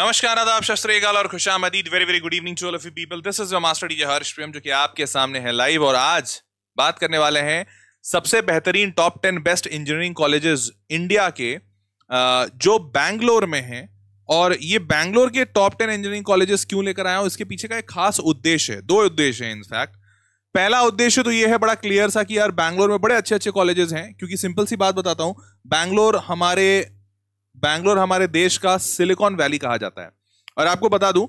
नमस्कार आदाब शस्त्रीकाल और खुशाम अदीद very very good evening to all of you people this is master DJ Harsh Prem जो कि आपके सामने है लाइव और आज बात करने वाले हैं सबसे बेहतरीन top ten best engineering colleges India के जो बैंगलोर में हैं और ये बैंगलोर के टॉप टेन इंजीनियरिंग कॉलेजेस क्यों लेकर आया हूँ इसके पीछे का एक खास उद्देश्य है दो उद्देश्य है इनफैक्ट पहला उद्देश्य तो ये है बड़ा क्लियर सा कि यार बैंगलोर में बड़े अच्छे अच्छे कॉलेजेस हैं क्योंकि सिंपल सी बात बताता हूँ बैंगलोर हमारे बैंगलोर हमारे देश का सिलिकॉन वैली कहा जाता है और आपको बता दूं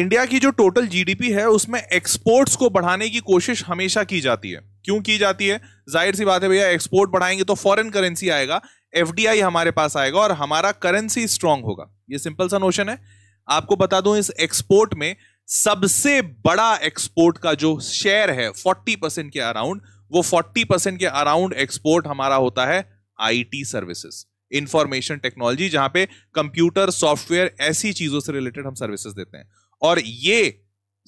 इंडिया की जो टोटल जीडीपी है उसमें एक्सपोर्ट्स को बढ़ाने की कोशिश हमेशा की जाती है क्यों की जाती है जाहिर सी बात है भैया एक्सपोर्ट बढ़ाएंगे तो फॉरेन करेंसी आएगा एफडीआई हमारे पास आएगा और हमारा करेंसी स्ट्रांग होगा ये सिंपल सा नोशन है आपको बता दूं इस एक्सपोर्ट में सबसे बड़ा एक्सपोर्ट का जो शेयर है 40 परसेंट के अराउंड वो 40 परसेंट के अराउंड एक्सपोर्ट हमारा होता है आईटी सर्विसेज इंफॉर्मेशन टेक्नोलॉजी जहां पे कंप्यूटर सॉफ्टवेयर ऐसी चीजों से रिलेटेड हम सर्विसेज देते हैं और ये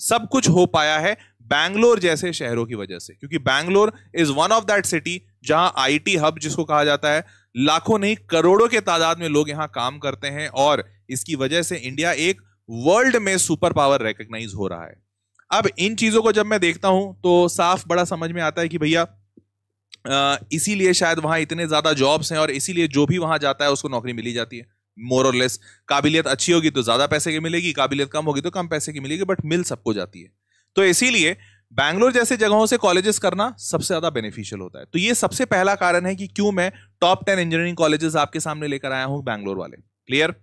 सब कुछ हो पाया है बैंगलोर जैसे शहरों की वजह से क्योंकि Bangalore is one of that city जहां आईटी हब जिसको कहा जाता है लाखों नहीं करोड़ों के तादाद में लोग यहां काम करते हैं और इसकी वजह से इंडिया एक वर्ल्ड में सुपर पावर रिकग्नाइज हो रहा है अब इन चीजों को जब मैं देखता हूं तो साफ बड़ा समझ में आता है कि भैया इसीलिए शायद वहां इतने ज़्यादा जॉब्स हैं और इसीलिए जो भी वहां जाता है उसको नौकरी मिली जाती है मोर और लेस काबिलियत अच्छी होगी तो ज़्यादा पैसे की मिलेगी काबिलियत कम होगी तो कम पैसे की मिलेगी बट मिल सबको जाती है तो इसीलिए बैंगलोर जैसे जगहों से कॉलेजेस करना सबसे ज़्यादा बेनिफिशियल होता है तो ये सबसे पहला कारण है कि क्यों मैं टॉप टेन इंजीनियरिंग कॉलेजेस आपके सामने लेकर आया हूँ बैंगलोर वाले क्लियर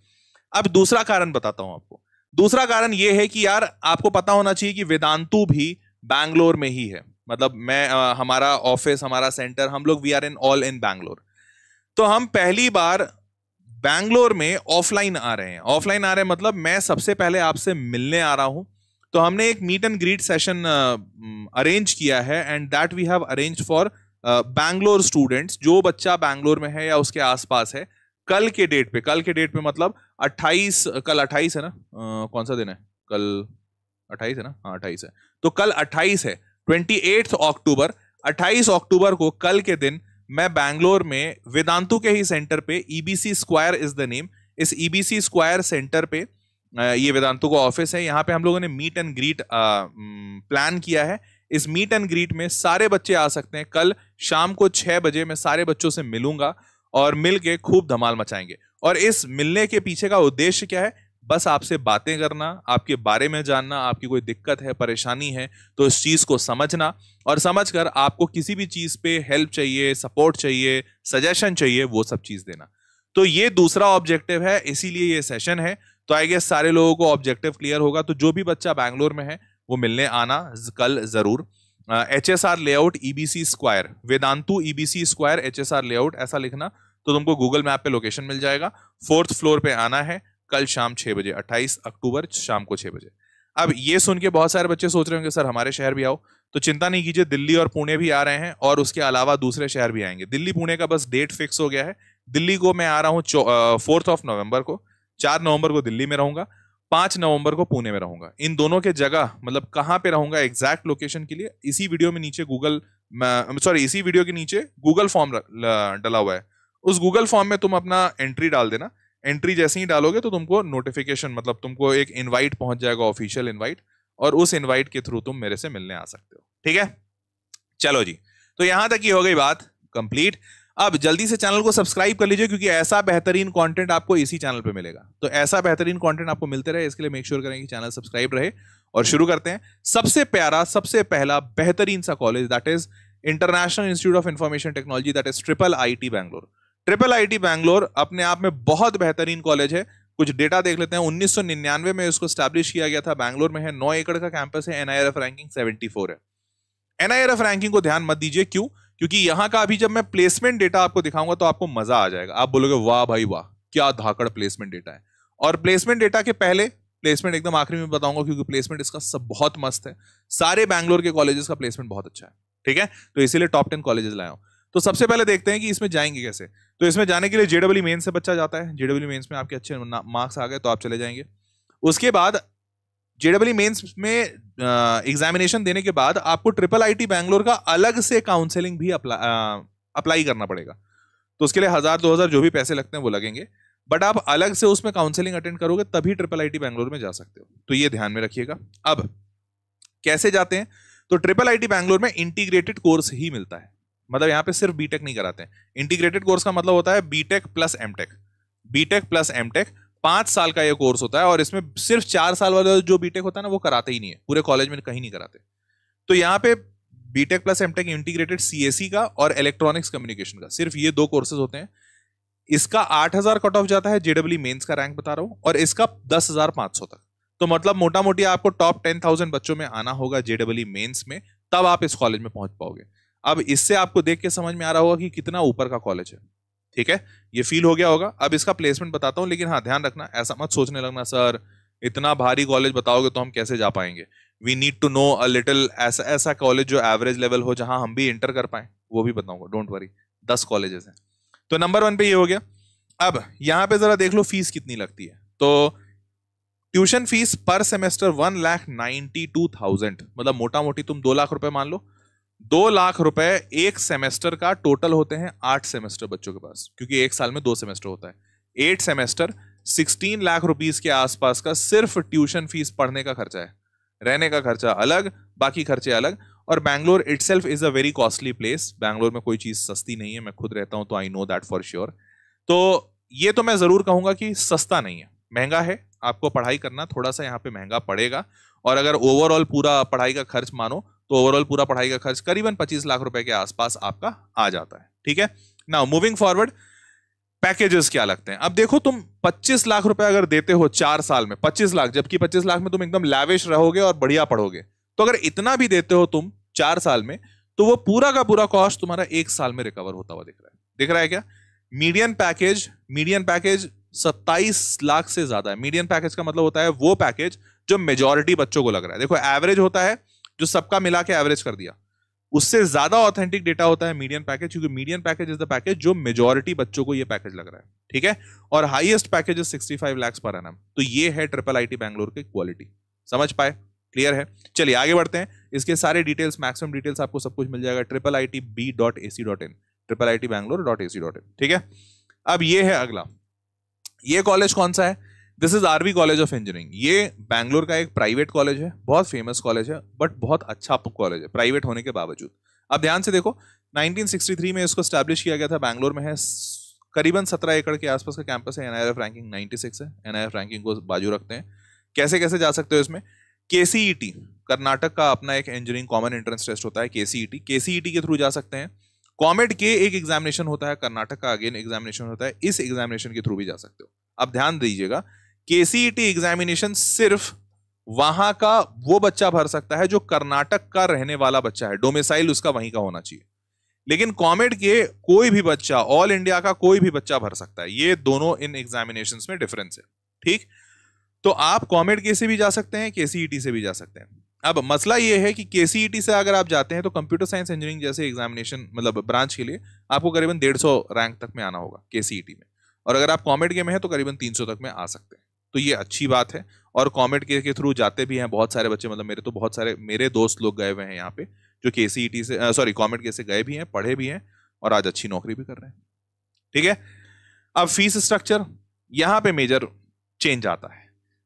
अब दूसरा कारण बताता हूँ आपको दूसरा कारण ये है कि यार आपको पता होना चाहिए कि वेदांतु भी बैंगलोर में ही है मतलब मैं आ, हमारा ऑफिस हमारा सेंटर हम लोग we are in all in Bangalore तो हम पहली बार बैंगलोर में ऑफलाइन आ रहे हैं ऑफलाइन आ रहे हैं मतलब मैं सबसे पहले आपसे मिलने आ रहा हूं तो हमने एक meet and greet session arrange किया है and that we have arrange for Bangalore students जो बच्चा बैंगलोर में है या उसके आसपास है कल के डेट पे कल के डेट पे मतलब 28 कल 28 है ना आ, कौन सा दिन है कल 28 है ना हाँ 28 है तो कल 28 है ट्वेंटी अक्टूबर 28 अक्टूबर को कल के दिन मैं बैंगलोर में वेदांतु के ही सेंटर पे EBC square is the name is EBC e square centre पे ये वेदांतु का ऑफिस है यहाँ पे हम लोगों ने मीट एंड ग्रीट प्लान किया है इस मीट एंड ग्रीट में सारे बच्चे आ सकते हैं कल शाम को छः बजे मैं सारे बच्चों से मिलूंगा और मिल के खूब धमाल मचाएंगे और इस मिलने के पीछे का उद्देश्य क्या है बस आपसे बातें करना आपके बारे में जानना आपकी कोई दिक्कत है परेशानी है तो इस चीज़ को समझना और समझकर आपको किसी भी चीज़ पे हेल्प चाहिए सपोर्ट चाहिए सजेशन चाहिए वो सब चीज़ देना तो ये दूसरा ऑब्जेक्टिव है इसीलिए ये सेशन है तो आई गेस सारे लोगों को ऑब्जेक्टिव क्लियर होगा तो जो भी बच्चा बैंगलोर में है वो मिलने आना कल ज़रूर H S R layout E B C square Vedantu E B C square H S R layout ऐसा लिखना तो तुमको गूगल मैप पे लोकेशन मिल जाएगा फोर्थ फ्लोर पे आना है कल शाम छः बजे अट्ठाईस अक्टूबर शाम को छः बजे अब ये सुन के बहुत सारे बच्चे सोच रहे होंगे सर हमारे शहर भी आओ तो चिंता नहीं कीजिए दिल्ली और पुणे भी आ रहे हैं और उसके अलावा दूसरे शहर भी आएंगे दिल्ली पुणे का बस डेट फिक्स हो गया है दिल्ली को मैं आ रहा हूँ फोर्थ ऑफ नवंबर को चार नवंबर को दिल्ली में रहूंगा पांच नवंबर को पुणे में रहूंगा इन दोनों के जगह मतलब कहाँ पे रहूंगा एग्जैक्ट लोकेशन के लिए इसी वीडियो में नीचे गूगल सॉरी इसी वीडियो के नीचे गूगल फॉर्म डला हुआ है उस गूगल फॉर्म में तुम अपना एंट्री डाल देना एंट्री जैसे ही डालोगे तो तुमको नोटिफिकेशन मतलब तुमको एक इनवाइट पहुंच जाएगा ऑफिशियल इनवाइट और उस इनवाइट के थ्रू तुम मेरे से मिलने आ सकते हो ठीक है चलो जी तो यहां तक ही हो गई बात कंप्लीट अब जल्दी से चैनल को सब्सक्राइब कर लीजिए क्योंकि ऐसा बेहतरीन कंटेंट आपको इसी चैनल पे मिलेगा तो ऐसा बेहतरीन कंटेंट आपको मिलते रहे इसके लिए मेक श्योर करें कि चैनल सब्सक्राइब रहे और शुरू करते हैं सबसे प्यारा सबसे पहला बेहतरीन सा college that is international institute of information technology that is triple I T Bangalore triple IT Bangalore अपने आप में बहुत बेहतरीन कॉलेज है कुछ डेटा देख लेते हैं निन्यानवे में इसको स्टैब्लिश किया गया था बैंगलोर में है नौ एकड़ का कैंपस है एनआईआरएफ रैंकिंग 74 है एनआईआरएफ रैंकिंग को ध्यान मत दीजिए क्यों क्योंकि यहाँ का अभी जब मैं प्लेसमेंट डेटा आपको दिखाऊंगा तो आपको मजा आ जाएगा आप बोलोगे वाह भाई वाह क्या धाकड़ प्लेसमेंट डेटा है और प्लेसमेंट डेटा के पहले प्लेसमेंट एकदम आखिरी में बताऊंगा क्योंकि प्लेसमेंट इसका सब बहुत मस्त है सारे बैंगलोर के कॉलेजेस का प्लेसमेंट बहुत अच्छा है ठीक है तो इसीलिए टॉप टेन कॉलेजेस लाया हूँ तो सबसे पहले देखते हैं कि इसमें जाएंगे कैसे तो इसमें जाने के लिए जेडब्ल्यू मेन से बच्चा जाता है जेडब्ल्यू मेन्स में आपके अच्छे मार्क्स आ गए तो आप चले जाएंगे उसके बाद जेडब्ल्यू मेन्स में एग्जामिनेशन देने के बाद आपको ट्रिपल आईटी बैंगलोर का अलग से काउंसलिंग भी अप्लाई अप्लाई करना पड़ेगा तो उसके लिए हज़ार दो हज़ार जो भी पैसे लगते हैं वो लगेंगे बट आप अलग से उसमें काउंसलिंग अटेंड करोगे तभी ट्रिपल आईटी बैंगलोर में जा सकते हो तो ये ध्यान में रखिएगा अब कैसे जाते हैं तो ट्रिपल आईटी बैंगलोर में इंटीग्रेटेड कोर्स ही मिलता है मतलब यहाँ पे सिर्फ बीटेक नहीं कराते इंटीग्रेटेड कोर्स का मतलब होता है BTech plus MTech BTech plus MTech पांच साल का ये कोर्स होता है और इसमें सिर्फ चार साल वाला जो बीटेक होता है ना वो कराते ही नहीं है पूरे कॉलेज में कहीं नहीं कराते तो यहाँ पे BTech plus MTech integrated CSE का और इलेक्ट्रॉनिक्स कम्युनिकेशन का सिर्फ ये दो कोर्सेज होते हैं इसका आठ हजार कट ऑफ जाता है जेडब्ल्यू मेन्स का रैंक बता रहा हूँ और इसका सौ तक तो मतलब मोटा मोटी आपको टॉप थाउजेंड बच्चों में आना होगा जेडब्ल्यू मेन्स में तब आप इस कॉलेज में पहुंच पाओगे अब इससे आपको देख के समझ में आ रहा होगा कि कितना ऊपर का कॉलेज है ठीक है ये फील हो गया होगा अब इसका प्लेसमेंट बताता हूँ लेकिन हाँ ध्यान रखना ऐसा मत सोचने लगना सर इतना भारी कॉलेज बताओगे तो हम कैसे जा पाएंगे we need to know a little ऐसा ऐसा कॉलेज जो एवरेज लेवल हो जहां हम भी इंटर कर पाए वो भी बताऊंगा डोंट वरी दस कॉलेजेस हैं तो नंबर वन पे ये हो गया अब यहाँ पे जरा देख लो फीस कितनी लगती है तो tuition fees per semester one lakh ninety two thousand मतलब मोटा मोटी तुम दो लाख रुपए मान लो दो लाख रुपए एक सेमेस्टर का टोटल होते हैं आठ सेमेस्टर बच्चों के पास क्योंकि एक साल में दो सेमेस्टर होता है eight semester sixteen lakh rupees के आसपास का सिर्फ ट्यूशन फीस पढ़ने का खर्चा है रहने का खर्चा अलग बाकी खर्चे अलग और Bangalore itself is a very costly place Bangalore में कोई चीज़ सस्ती नहीं है मैं खुद रहता हूँ तो I know that for sure तो ये तो मैं ज़रूर कहूंगा कि सस्ता नहीं है महंगा है आपको पढ़ाई करना थोड़ा सा यहाँ पे महंगा पड़ेगा और अगर ओवरऑल पूरा पढ़ाई का खर्च मानो तो ओवरऑल पूरा पढ़ाई का खर्च करीबन 25 लाख रुपए के आसपास आपका आ जाता है ठीक है नाउ मूविंग फॉरवर्ड पैकेजेस क्या लगते हैं अब देखो तुम 25 लाख रुपए अगर देते हो चार साल में 25 लाख जबकि 25 लाख में तुम एकदम लैविश रहोगे और बढ़िया पढ़ोगे तो अगर इतना भी देते हो तुम चार साल में तो वो पूरा का पूरा कॉस्ट तुम्हारा एक साल में रिकवर होता हुआ दिख रहा है दिख रहा है क्या मीडियम पैकेज मीडियम पैकेज सत्ताईस लाख से ज्यादा है मीडियम पैकेज का मतलब होता है वो पैकेज जो मेजोरिटी बच्चों को लग रहा है देखो एवरेज होता है जो सबका मिला के एवरेज कर दिया उससे ज्यादा ऑथेंटिक डेटा होता है मीडियम पैकेज क्योंकि medium package is the package जो मेजोरिटी बच्चों को ये पैकेज लग रहा है ठीक है और highest package is 65 lakh per annum तो ये है ट्रिपल आईटी बैंगलोर की क्वालिटी समझ पाए क्लियर है चलिए आगे बढ़ते हैं इसके सारे डिटेल्स मैक्सिमम डिटेल्स आपको सब कुछ मिल जाएगा triple I T B dot A C dot in triple I T Bangalore dot A C dot in ठीक है अब ये है अगला ये कॉलेज कौन सा है this is RV college of engineering ये बैंगलोर का एक प्राइवेट कॉलेज है बहुत फेमस कॉलेज है बट बहुत अच्छा कॉलेज है प्राइवेट होने के बावजूद अब ध्यान से देखो 1963 में इसको स्टैब्लिश किया गया था बैंगलोर में है करीबन 17 एकड़ के आसपास का कैंपस है एनआईएफ रैंकिंग 96 है एनआईएफ रैंकिंग को बाजू रखते हैं कैसे कैसे जा सकते हो इसमें के e कर्नाटक का अपना एक इंजीनियरिंग कॉमन एंट्रेंस टेस्ट होता है e e के केसीईटी के थ्रू जा सकते हैं कॉमेड के एक एग्जामिनेशन होता है कर्नाटक का अगेन एग्जामिनेशन होता है इस एग्जामिनेशन के थ्रू भी जा सकते हो अब ध्यान दीजिएगा केसीईटी एग्जामिनेशन सिर्फ वहां का वो बच्चा भर सकता है जो कर्नाटक का रहने वाला बच्चा है डोमिसाइल उसका वहीं का होना चाहिए लेकिन कॉमेड के कोई भी बच्चा ऑल इंडिया का कोई भी बच्चा भर सकता है ये दोनों इन एग्जामिनेशन में डिफरेंस है ठीक तो आप कॉमेड के से भी जा सकते हैं केसीईटी से भी जा सकते हैं अब मसला यह है कि केसीईटी से अगर आप जाते हैं तो कंप्यूटर साइंस इंजीनियरिंग जैसे एग्जामिनेशन मतलब ब्रांच के लिए आपको करीबन डेढ़ सौ रैंक तक में आना होगा केसीईटी में और अगर आप कॉमेड के में हैं तो करीबन तीन सौ तक में आ सकते हैं तो ये अच्छी बात है और कॉमेट के, थ्रू जाते भी हैं बहुत सारे बच्चे मतलब मेरे तो बहुत सारे मेरे दोस्त लोग गए हुए हैं यहाँ पे जो के e से सॉरी कॉमेट के से गए भी हैं पढ़े भी हैं और आज अच्छी नौकरी भी कर रहे हैं ठीक है अब फीस स्ट्रक्चर यहाँ पे मेजर चेंज आता है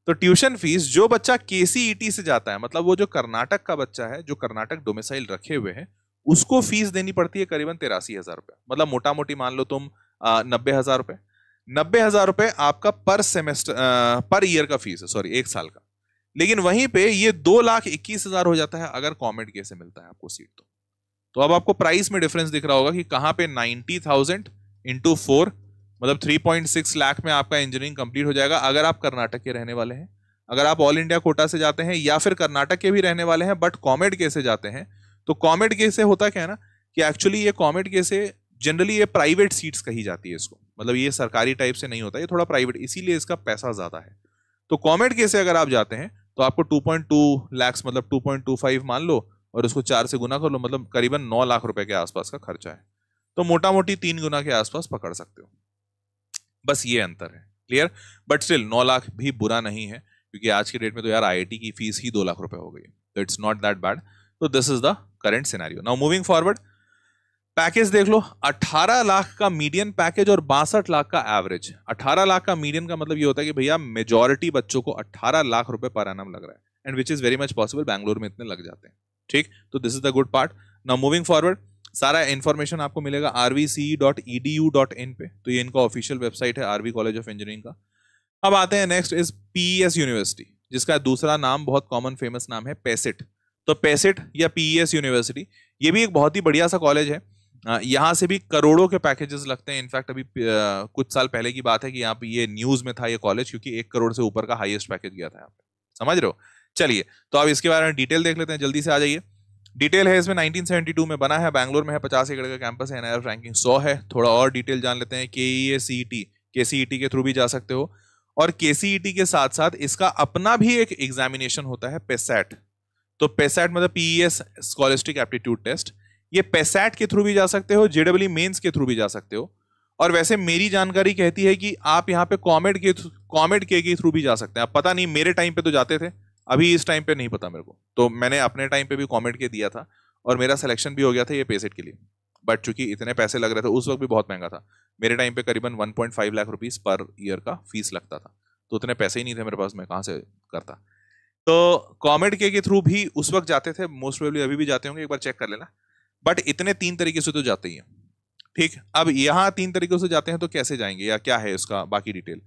तो ट्यूशन फीस जो बच्चा के e से जाता है मतलब वो जो कर्नाटक का बच्चा है जो कर्नाटक डोमिसाइल रखे हुए हैं उसको फीस देनी पड़ती है करीबन तिरासी हजार रुपये मतलब मोटा मोटी मान लो तुम नब्बे हजार रुपये नब्बे हजार रुपए आपका पर सेमेस्टर पर ईयर का फीस है सॉरी एक साल का लेकिन वहीं पे ये दो लाख इक्कीस हजार हो जाता है अगर कॉमेंट के से मिलता है आपको सीट तो तो अब आपको प्राइस में डिफरेंस दिख रहा होगा कि कहाँ पे नाइनटी थाउजेंड इंटू फोर मतलब थ्री पॉइंट सिक्स लाख में आपका इंजीनियरिंग कंप्लीट हो जाएगा अगर आप कर्नाटक के रहने वाले हैं अगर आप ऑल इंडिया कोटा से जाते हैं या फिर कर्नाटक के भी रहने वाले हैं बट कॉमेड के से जाते हैं तो कॉमेड के से होता क्या है ना कि एक्चुअली ये कॉमेड के से जनरली ये प्राइवेट सीट्स कही जाती है इसको मतलब ये सरकारी टाइप से नहीं होता ये थोड़ा प्राइवेट इसीलिए इसका पैसा ज़्यादा है तो कॉमेट के से अगर आप जाते हैं तो आपको 2.2 पॉइंट लैक्स मतलब 2.25 मान लो और उसको चार से गुना कर लो मतलब करीबन नौ लाख रुपए के आसपास का खर्चा है तो मोटा मोटी तीन गुना के आसपास पकड़ सकते हो बस ये अंतर है क्लियर बट स्टिल नौ लाख भी बुरा नहीं है क्योंकि आज के डेट में तो यार आई की फीस ही दो लाख रुपए हो गई तो इट्स नॉट दैट बैड तो this is the current scenario now moving forward package देख लो 18 लाख का मीडियम पैकेज और बासठ लाख का एवरेज 18 लाख का मीडियम का मतलब ये होता है कि भैया मेजोरिटी बच्चों को 18 लाख रुपए पर एनम लग रहा है and which is very much possible Bangalore में इतने लग जाते हैं ठीक तो this is the good part now moving forward सारा इन्फॉर्मेशन आपको मिलेगा आरवीसी e e पे तो ये इनका ऑफिशियल वेबसाइट है आरवी कॉलेज ऑफ इंजीनियरिंग का अब आते हैं नेक्स्ट इज पी यूनिवर्सिटी जिसका दूसरा नाम बहुत कॉमन फेमस नाम है पेसिट तो पेसिट या पी यूनिवर्सिटी e ये भी एक बहुत ही बढ़िया सा कॉलेज है यहाँ से भी करोड़ों के पैकेजेस लगते हैं इनफैक्ट अभी कुछ साल पहले की बात है कि यहाँ पे ये न्यूज में था ये कॉलेज क्योंकि एक करोड़ से ऊपर का हाईएस्ट पैकेज गया था यहाँ पे समझ रहे हो चलिए तो आप इसके बारे में डिटेल देख लेते हैं जल्दी से आ जाइए डिटेल है इसमें 1972 में बना है बैंगलोर में है पचास एकड़ का कैंपस है एनआईएफ रैंकिंग सौ है थोड़ा और डिटेल जान लेते हैं e e e के ई सी टी के सी टी के थ्रू भी जा सकते हो और के सी टी के साथ साथ इसका अपना भी एक एग्जामिनेशन होता है पेसैट तो पेसैट मतलब P E S scholastic aptitude test ये पैसैट के थ्रू भी जा सकते हो जेडब्ल्यू मेन्स के थ्रू भी जा सकते हो और वैसे मेरी जानकारी कहती है कि आप यहाँ पे कॉमेड के कॉमेड के के थ्रू भी जा सकते हैं आप पता नहीं मेरे टाइम पे तो जाते थे अभी इस टाइम पे नहीं पता मेरे को तो मैंने अपने टाइम पे भी कॉमेड के दिया था और मेरा सिलेक्शन भी हो गया था ये पेसेट के लिए बट चूंकि इतने पैसे लग रहे थे उस वक्त भी बहुत महंगा था मेरे टाइम पे करीबन one lakh rupees per year का फीस लगता था तो उतने पैसे ही नहीं थे मेरे पास मैं कहाँ से करता तो कॉमेड के के थ्रू भी उस वक्त जाते थे मोस्ट प्रोबेबली अभी भी जाते होंगे एक बार चेक कर लेना बट इतने तीन तरीके से तो जाते ही हैं ठीक अब यहां तीन तरीकों से जाते हैं तो कैसे जाएंगे या क्या है इसका बाकी डिटेल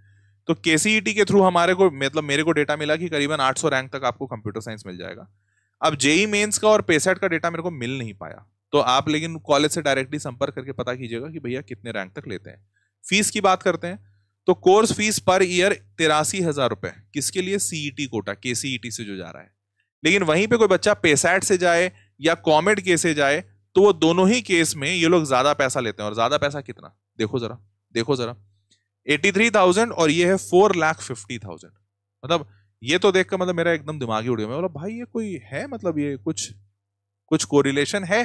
तो e के के थ्रू हमारे को मतलब मेरे को डेटा मिला कि करीबन 800 रैंक तक आपको कंप्यूटर साइंस मिल जाएगा अब जेई मेंस e का और पेसेट का डेटा मेरे को मिल नहीं पाया तो आप लेकिन कॉलेज से डायरेक्टली संपर्क करके पता कीजिएगा कि भैया कितने रैंक तक लेते हैं फीस की बात करते हैं तो कोर्स फीस पर ईयर तिरासी हज़ार रुपए किसके लिए सीईटी कोटा के से जो जा रहा है लेकिन वहीं पे कोई बच्चा पेसैट से जाए या कॉमेड के से जाए तो वो दोनों ही केस में ये लोग ज्यादा पैसा लेते हैं और ज्यादा पैसा कितना देखो जरा देखो जरा एटी थ्री थाउजेंड और ये है फोर लाख फिफ्टी थाउजेंड मतलब ये तो देखकर मतलब मेरा एकदम दिमाग ही उड़ गया बोला भाई ये कोई है मतलब ये कुछ कुछ कोरिलेशन है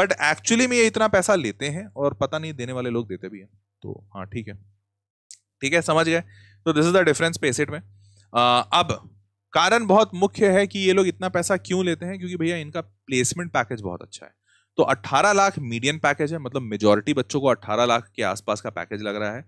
बट एक्चुअली में ये इतना पैसा लेते हैं और पता नहीं देने वाले लोग देते भी हैं तो हाँ ठीक है ठीक है समझ गए तो this is the difference PESSAT में आ, अब कारण बहुत मुख्य है कि ये लोग इतना पैसा क्यों लेते हैं क्योंकि भैया इनका प्लेसमेंट पैकेज बहुत अच्छा है तो 18 लाख मीडियम पैकेज है मतलब मेजोरिटी बच्चों को 18 लाख के आसपास का पैकेज लग रहा है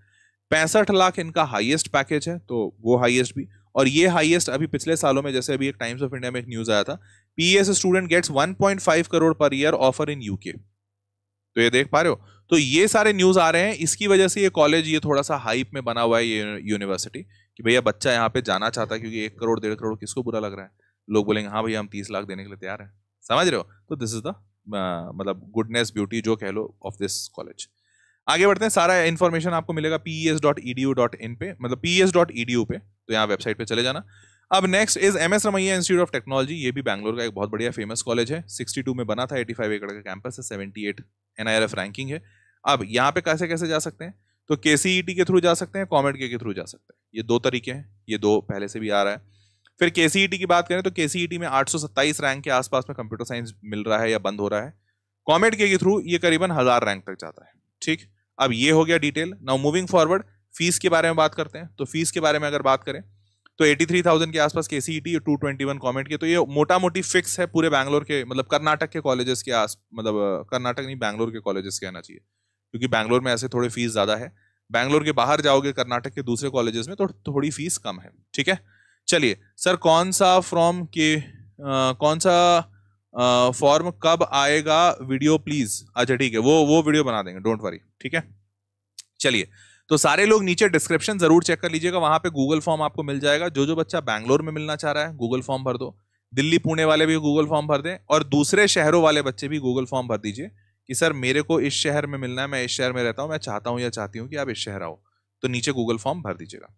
पैंसठ लाख इनका हाईएस्ट पैकेज है तो वो हाईएस्ट भी और ये हाईएस्ट अभी पिछले सालों में जैसे अभी एक टाइम्स ऑफ इंडिया में एक न्यूज़ आया था PS student gets 1.5 crore per year offer in UK तो ये देख पा रहे हो तो ये सारे न्यूज़ आ रहे हैं इसकी वजह से ये कॉलेज ये थोड़ा सा हाइप में बना हुआ है ये यूनिवर्सिटी कि भैया बच्चा यहाँ पे जाना चाहता है क्योंकि एक करोड़ डेढ़ करोड़ किसको बुरा लग रहा है लोग बोलेंगे हाँ भैया हम तीस लाख देने के लिए तैयार हैं समझ रहे हो तो दिस इज द मतलब गुडनेस ब्यूटी जो कह लो ऑफ दिस कॉलेज आगे बढ़ते हैं सारा इन्फॉर्मेशन आपको मिलेगा P S dot E D U dot in पे मतलब P S dot E D U पे तो यहाँ वेबसाइट पे चले जाना अब next is M S Ramaiah institute of technology ये भी बैंगलोर का एक बहुत बढ़िया फेमस कॉलेज है 62 में बना था 85 एकड़ का कैंपस है 78 एनआईआरएफ रैंकिंग है अब यहाँ पे कैसे कैसे जा सकते हैं तो e के के थ्रू जा सकते हैं कॉमेड के थ्रू जा सकते हैं ये दो तरीके हैं ये दो पहले से भी आ रहा है फिर के e की बात करें तो के e में आठ रैंक के आसपास में कंप्यूटर साइंस मिल रहा है या बंद हो रहा है कॉमेट के थ्रू ये करीबन हज़ार रैंक तक जाता है ठीक अब ये हो गया detail now moving forward fees के बारे में बात करते हैं तो फीस के बारे में अगर बात करें तो 83,000 के आसपास के C E two twenty one COMEDK के तो ये मोटा मोटी फिक्स है पूरे बैंगलोर के मतलब कर्नाटक के कॉलेजेस के आस मतलब कर्नाटक नहीं बैंगलोर के कॉलेजेस के आना चाहिए क्योंकि बैंगलोर में ऐसे थोड़े फीस ज़्यादा है बैंगलोर के बाहर जाओगे कर्नाटक के दूसरे कॉलेजेस में तो थोड़ी फीस कम है ठीक है चलिए सर कौन सा फॉर्म के आ, कौन सा फॉर्म कब आएगा वीडियो प्लीज अच्छा ठीक है वो वो वीडियो बना देंगे डोंट वरी ठीक है चलिए तो सारे लोग नीचे डिस्क्रिप्शन जरूर चेक कर लीजिएगा वहां पे गूगल फॉर्म आपको मिल जाएगा जो जो बच्चा बैंगलोर में मिलना चाह रहा है गूगल फॉर्म भर दो दिल्ली पुणे वाले भी गूगल फॉर्म भर दें और दूसरे शहरों वाले बच्चे भी गूगल फॉर्म भर दीजिए कि सर मेरे को इस शहर में मिलना है मैं इस शहर में रहता हूँ मैं चाहता हूँ या चाहती हूँ कि आप इस शहर आओ तो नीचे गूगल फॉर्म भर दीजिएगा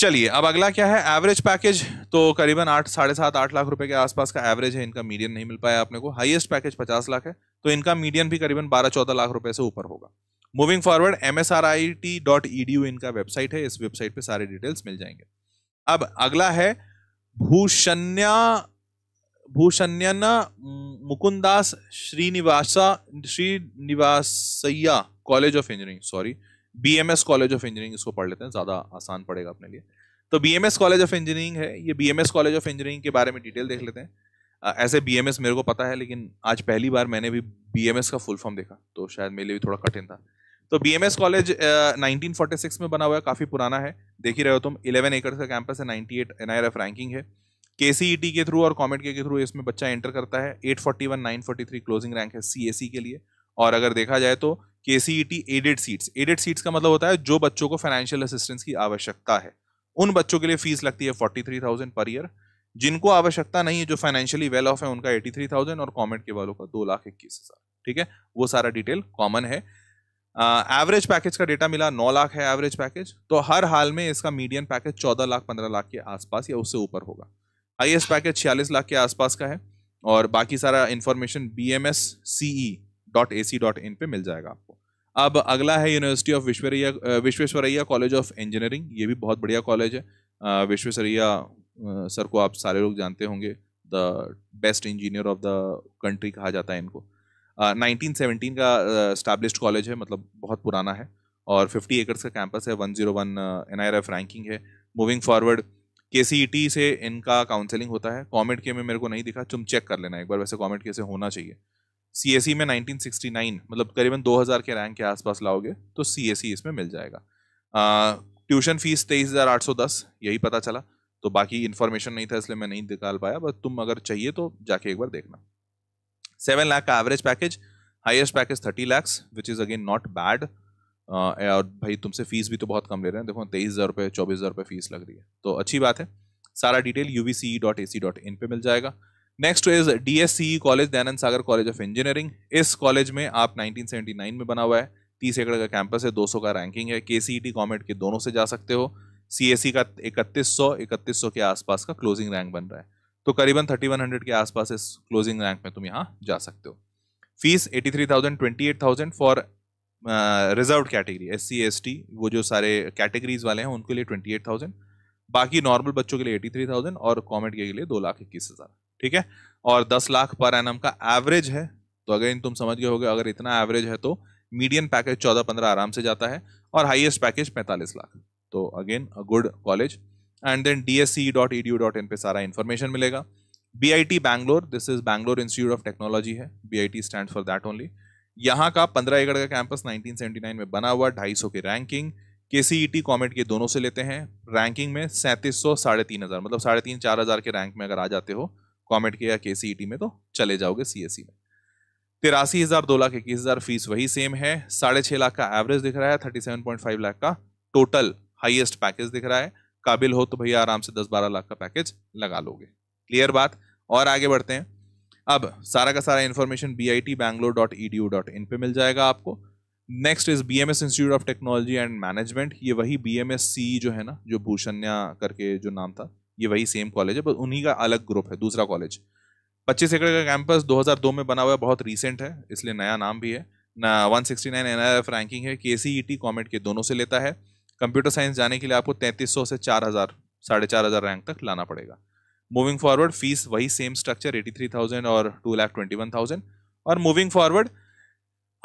चलिए अब अगला क्या है एवरेज पैकेज तो करीबन आठ साढ़े सात आठ लाख रुपए के आसपास का एवरेज है इनका मीडियम नहीं मिल पाया आपने को हाईएस्ट पैकेज पचास लाख है तो इनका मीडियम भी करीबन बारह चौदह लाख रुपए से ऊपर होगा moving forward M S R I T dot E D इनका वेबसाइट है इस वेबसाइट पे सारे डिटेल्स मिल जाएंगे अब अगला है Bhusanya Bhusanayana Mukundadas Sreenivasa Sreenivasaiah college of engineering sorry B M S college of engineering इसको पढ़ लेते हैं ज़्यादा आसान पड़ेगा अपने लिए तो B M S college of engineering है ये B M S college of engineering के बारे में डिटेल देख लेते हैं ऐसे बी एम एस मेरे को पता है लेकिन आज पहली बार मैंने भी बी एम एस का फुल फॉर्म देखा तो शायद मेरे लिए भी थोड़ा कठिन था तो B M S college nineteen forty six में बना हुआ है काफ़ी पुराना है देख ही रहे हो तुम इलेवन एकड़ का कैंपस है ninety eight N I R F ranking है e K C E T के थ्रू और कॉमेट के, के थ्रू इसमें बच्चा एंटर करता है eight forty one nine forty three closing rank है सी ए सी के लिए और अगर देखा जाए तो K C aided seats aided seats का मतलब होता है जो बच्चों को फाइनेंशियल असिस्टेंस की आवश्यकता है उन बच्चों के लिए फीस लगती है forty three thousand per year जिनको आवश्यकता नहीं है जो फाइनेंशियली वेल ऑफ है उनका एटी थ्री थाउजेंड और कॉमेंट के वालों का दो लाख इक्कीस हज़ार ठीक है वो सारा डिटेल कॉमन है एवरेज uh, पैकेज का डेटा मिला नौ लाख है एवरेज पैकेज तो हर हाल में इसका मीडियम पैकेज चौदह लाख पंद्रह लाख के आसपास या उससे ऊपर होगा हाइएस्ट पैकेज छियालीस लाख के आसपास का है और बाकी सारा information B M S C E dot A C dot in पर मिल जाएगा आपको अब अगला है university of Visvesvaraya Visvesvaraya college of engineering ये भी बहुत बढ़िया कॉलेज है विश्वेश्वरैया सर को आप सारे लोग जानते होंगे the best engineer of the country कहा जाता है इनको नाइनटीन uh, का स्टैब्लिश uh, कॉलेज है मतलब बहुत पुराना है और फिफ्टी एकर्स का कैंपस है one zero one N I F ranking है moving forward K C E T से इनका काउंसलिंग होता है कॉमेंट के में मेरे को नहीं दिखा तुम चेक कर लेना एक बार वैसे कॉमेंट के से होना चाहिए सी e में 1969 मतलब करीबन 2000 के रैंक के आसपास लाओगे तो सी e इसमें मिल जाएगा ट्यूशन फीस तेईस हज़ार आठ सौ दस यही पता चला तो बाकी इन्फॉर्मेशन नहीं था इसलिए मैं नहीं निकाल पाया बस तुम अगर चाहिए तो जाके एक बार देखना सेवन लाख का average package highest package thirty lakhs which is again not bad और भाई तुमसे फीस भी तो बहुत कम ले रहे हैं देखो तेईस हज़ार रुपये चौबीस हज़ार रुपये फीस लग रही है तो अच्छी बात है सारा detail U C C dot dot A in पे मिल जाएगा next is DSCE college Dayananda Sagar college of engineering इस कॉलेज में आप 1979 में बना हुआ है तीस एकड़ का कैंपस है 200 का रैंकिंग है के सी कॉमेट के दोनों से जा सकते हो सी e का इकतीस सौ इकतीस सौ के आसपास का क्लोजिंग रैंक बन रहा है तो करीबन 3100 के आसपास इस क्लोजिंग रैंक में तुम यहाँ जा सकते हो fees eight thousand for reserve category S C वो जो सारे कैटेगरीज वाले हैं उनके लिए थाउजेंड बाकी नॉर्मल बच्चों के लिए एटी थ्री थाउजेंड और कॉमेट के लिए दो लाख इक्कीस हज़ार ठीक है और दस लाख पर एन का एवरेज है तो अगेन तुम समझ गए हो अगर इतना एवरेज है तो मीडियम पैकेज चौदह पंद्रह आराम से जाता है और हाईएस्ट पैकेज पैंतालीस लाख तो again a good college and then D S C dot E D dot in पर सारा इन्फॉर्मेशन मिलेगा B I T Bangalore this is Bangalore institute of technology है B I T stand for that only यहाँ का पंद्रह एकड़ का कैंपस नाइन में बना हुआ ढाई सौ की रैंकिंग के सी ई टी कॉमेट के दोनों से लेते हैं रैंकिंग में सैंतीस सौ साढ़े तीन हज़ार मतलब साढ़े तीन चार हज़ार के रैंक में अगर आ जाते हो कॉमेट के या के सी ई टी में तो चले जाओगे सी एस सी में तिरासी हज़ार दो लाख इक्कीस हज़ार फीस वही सेम है साढ़े छः लाख का एवरेज दिख रहा है thirty seven point five lakh का टोटल हाइएस्ट पैकेज दिख रहा है काबिल हो तो भैया आराम से दस बारह लाख का पैकेज लगा लोगे क्लियर बात और आगे बढ़ते हैं अब सारा का सारा information B I T Bangalore dot E D U dot in पर मिल जाएगा आपको next is B M S institute of technology and management ये वही बी एम एस सी जो है ना जो भूषण्या करके जो नाम था ये वही सेम कॉलेज है बस उन्हीं का अलग ग्रुप है दूसरा कॉलेज पच्चीस एकड़ का कैंपस 2002 में बना हुआ है बहुत रिसेंट है इसलिए नया नाम भी है ना 169 एनआरएफ रैंकिंग है के टी कॉमेट के दोनों से लेता है कंप्यूटर साइंस जाने के लिए आपको 3300 से हज़ार साढ़े चार हज़ार रैंक तक लाना पड़ेगा मूविंग फॉरवर्ड फीस वही same structure eighty three thousand और two lakh twenty one thousand और मूविंग फॉरवर्ड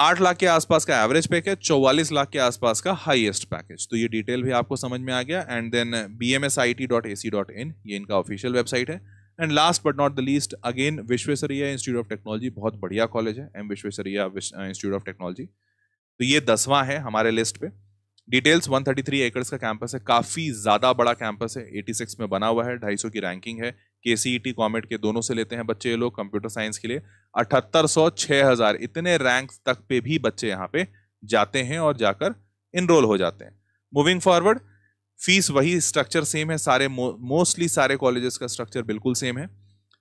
आठ लाख के आसपास का एवरेज पैकेज चौवालीस लाख के आसपास का हाईएस्ट पैकेज तो ये डिटेल भी आपको समझ में आ गया and then B M S I T dot A C dot in ये इनका ऑफिशियल वेबसाइट है and last but not the least again Visvesvaraya institute of technology बहुत बढ़िया कॉलेज है M Visvesvaraya institute of technology तो ये दसवां है हमारे लिस्ट पे डिटेल्स 133 एकड़स का कैंपस है काफ़ी ज़्यादा बड़ा कैंपस है 86 में बना हुआ है 250 की रैंकिंग है के सी टी कॉमेट के दोनों से लेते हैं बच्चे ये लोग कंप्यूटर साइंस के लिए अठहत्तर सौ छह हज़ार इतने रैंक तक पे भी बच्चे यहाँ पे जाते हैं और जाकर इनरोल हो जाते हैं मूविंग फॉरवर्ड फीस वही स्ट्रक्चर सेम है सारे मोस्टली सारे कॉलेजेस का स्ट्रक्चर बिल्कुल सेम है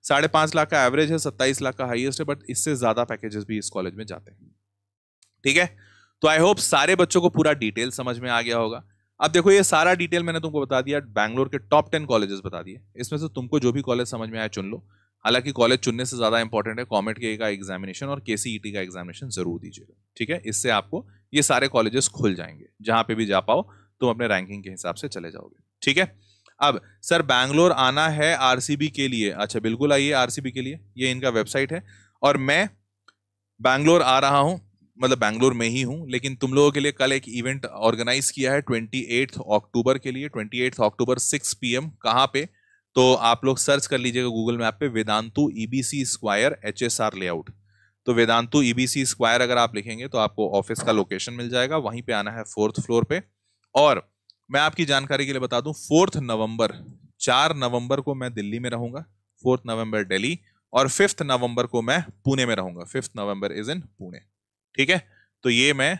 साढ़े पाँच लाख का एवरेज है सत्ताईस लाख का हाईएस्ट है बट इससे ज़्यादा पैकेजेस भी इस कॉलेज में जाते हैं ठीक है तो आई होप सारे बच्चों को पूरा डिटेल समझ में आ गया होगा अब देखो ये सारा डिटेल मैंने तुमको बता दिया बैंगलोर के टॉप टेन कॉलेजेस बता दिए इसमें से तुमको जो भी कॉलेज समझ में आया चुन लो हालांकि कॉलेज चुनने से ज़्यादा इंपॉर्टेंट है कॉमेट के का एग्जामिनेशन और के e का एग्जामिनेशन जरूर दीजिएगा ठीक है इससे आपको ये सारे कॉलेजेस खुल जाएंगे जहां पे भी जा पाओ तुम अपने रैंकिंग के हिसाब से चले जाओगे ठीक है अब सर बैंगलोर आना है आर के लिए अच्छा बिल्कुल आइए आर के लिए ये इनका वेबसाइट है और मैं बैंगलोर आ रहा हूँ मतलब बैंगलोर में ही हूँ लेकिन तुम लोगों के लिए कल एक इवेंट ऑर्गेनाइज किया है ट्वेंटी अक्टूबर के लिए twenty October six P M कहाँ पे तो आप लोग सर्च कर लीजिएगा गूगल मैप पे Vedantu EBC square H S R layout तो वेदांतु ईबीसी स्क्वायर अगर आप लिखेंगे तो आपको ऑफिस का लोकेशन मिल जाएगा वहीं पे आना है फोर्थ फ्लोर पे और मैं आपकी जानकारी के लिए बता दूं फोर्थ नवंबर चार नवंबर को मैं दिल्ली में रहूंगा फोर्थ नवंबर डेली और फिफ्थ नवंबर को मैं पुणे में रहूंगा fifth November is in Pune ठीक है तो ये मैं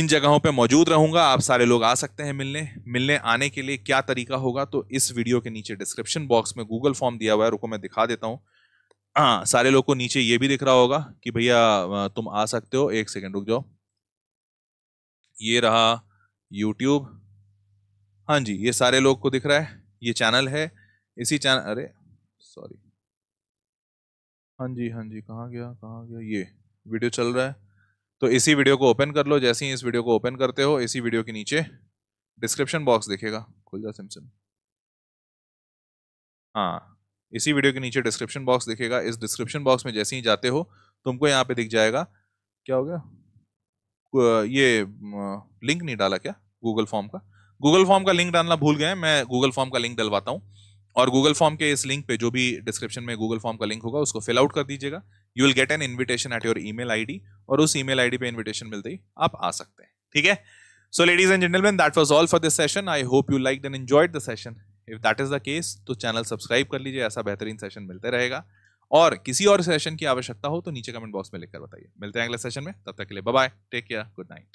इन जगहों पे मौजूद रहूंगा आप सारे लोग आ सकते हैं मिलने मिलने आने के लिए क्या तरीका होगा तो इस वीडियो के नीचे डिस्क्रिप्शन बॉक्स में गूगल फॉर्म दिया हुआ है रुको मैं दिखा देता हूँ हाँ सारे लोग को नीचे ये भी दिख रहा होगा कि भैया तुम आ सकते हो एक सेकेंड रुक जाओ ये रहा यूट्यूब हाँ जी ये सारे लोग को दिख रहा है ये चैनल है इसी चैनल अरे सॉरी हाँ जी हाँ जी कहाँ गया कहाँ गया ये वीडियो चल रहा है तो इसी वीडियो को ओपन कर लो जैसे ही इस वीडियो को ओपन करते हो इसी वीडियो के नीचे डिस्क्रिप्शन बॉक्स दिखेगा खुलजा सिमसन हाँ इसी वीडियो के नीचे डिस्क्रिप्शन बॉक्स दिखेगा इस डिस्क्रिप्शन बॉक्स में जैसे ही जाते हो तुमको यहाँ पे दिख जाएगा क्या हो गया ये लिंक नहीं डाला क्या गूगल फॉर्म का गूगल फॉर्म का लिंक डालना भूल गए मैं गूगल फॉर्म का लिंक डलवाता हूँ और गूगल फॉर्म के इस लिंक पे जो भी डिस्क्रिप्शन में गूगल फॉर्म का लिंक होगा उसको फिल आउट कर दीजिएगा you will get an invitation at your email ID और उस ईमेल आईडी पे इन्विटेशन मिलते ही आप आ सकते हैं ठीक है so ladies and gentleman that was all for this session I hope you like and enjoyed the session if that is the case तो चैनल सब्सक्राइब कर लीजिए ऐसा बेहतरीन सेशन मिलते रहेगा और किसी और सेशन की आवश्यकता हो तो नीचे कमेंट बॉक्स में लिखकर बताइए मिलते हैं अगले सेशन में तब तक के लिए bye take care good night